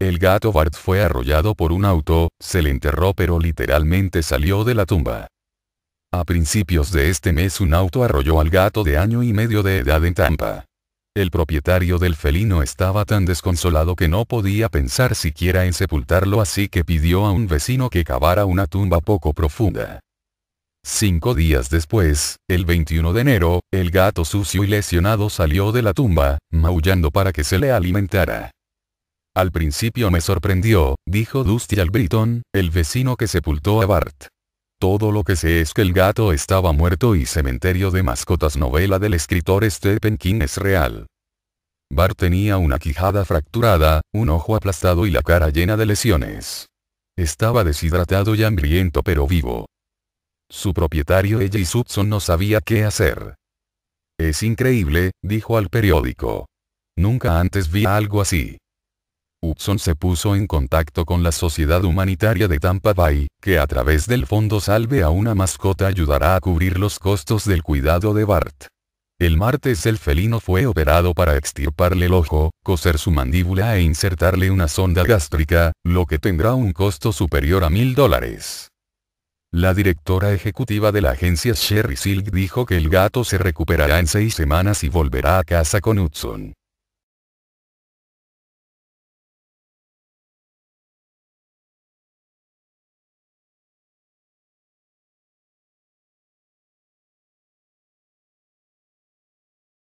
El gato Bart fue arrollado por un auto, se le enterró pero literalmente salió de la tumba. A principios de este mes un auto arrolló al gato de año y medio de edad en Tampa. El propietario del felino estaba tan desconsolado que no podía pensar siquiera en sepultarlo así que pidió a un vecino que cavara una tumba poco profunda. Cinco días después, el 21 de enero, el gato sucio y lesionado salió de la tumba, maullando para que se le alimentara. Al principio me sorprendió, dijo Dusty al el vecino que sepultó a Bart. Todo lo que sé es que el gato estaba muerto y Cementerio de Mascotas novela del escritor Stephen King es real. Bart tenía una quijada fracturada, un ojo aplastado y la cara llena de lesiones. Estaba deshidratado y hambriento pero vivo. Su propietario Ella Sutson, no sabía qué hacer. Es increíble, dijo al periódico. Nunca antes vi algo así. Hudson se puso en contacto con la Sociedad Humanitaria de Tampa Bay, que a través del Fondo Salve a una mascota ayudará a cubrir los costos del cuidado de Bart. El martes el felino fue operado para extirparle el ojo, coser su mandíbula e insertarle una sonda gástrica, lo que tendrá un costo superior a mil dólares. La directora ejecutiva de la agencia Sherry Silk dijo que el gato se recuperará en seis semanas y volverá a casa con Hudson.